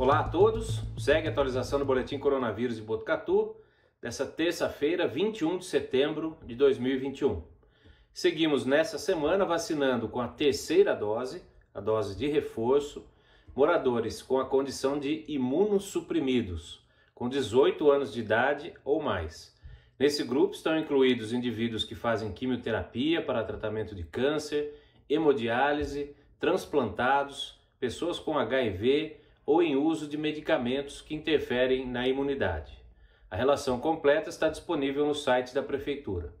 Olá a todos, segue a atualização do Boletim Coronavírus de Botucatu, dessa terça-feira, 21 de setembro de 2021. Seguimos nessa semana vacinando com a terceira dose, a dose de reforço, moradores com a condição de imunossuprimidos, com 18 anos de idade ou mais. Nesse grupo estão incluídos indivíduos que fazem quimioterapia para tratamento de câncer, hemodiálise, transplantados, pessoas com HIV, ou em uso de medicamentos que interferem na imunidade. A relação completa está disponível no site da Prefeitura.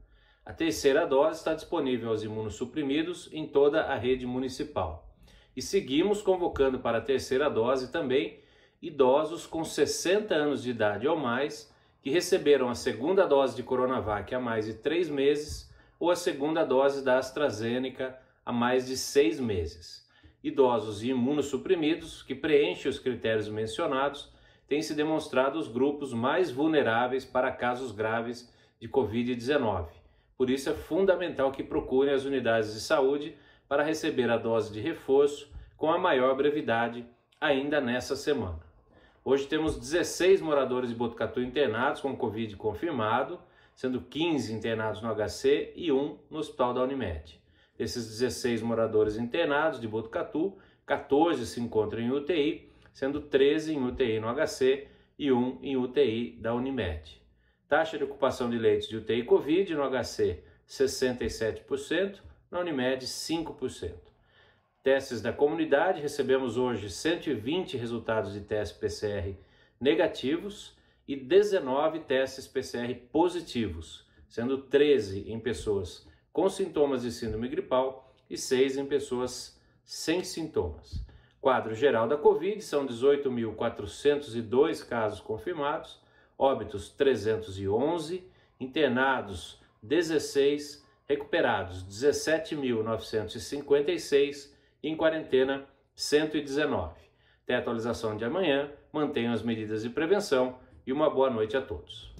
A terceira dose está disponível aos imunossuprimidos em toda a rede municipal. E seguimos convocando para a terceira dose também idosos com 60 anos de idade ou mais que receberam a segunda dose de Coronavac há mais de três meses ou a segunda dose da AstraZeneca há mais de seis meses idosos e imunossuprimidos, que preenche os critérios mencionados, têm se demonstrado os grupos mais vulneráveis para casos graves de Covid-19. Por isso, é fundamental que procurem as unidades de saúde para receber a dose de reforço com a maior brevidade ainda nesta semana. Hoje temos 16 moradores de Botucatu internados com Covid confirmado, sendo 15 internados no HC e um no Hospital da Unimed. Esses 16 moradores internados de Botucatu, 14 se encontram em UTI, sendo 13 em UTI no HC e 1 em UTI da Unimed. Taxa de ocupação de leitos de UTI Covid no HC 67%, na Unimed 5%. Testes da comunidade, recebemos hoje 120 resultados de testes PCR negativos e 19 testes PCR positivos, sendo 13 em pessoas com sintomas de síndrome gripal e 6 em pessoas sem sintomas. Quadro geral da Covid são 18.402 casos confirmados, óbitos 311, internados 16, recuperados 17.956 e em quarentena 119. Até a atualização de amanhã, mantenham as medidas de prevenção e uma boa noite a todos.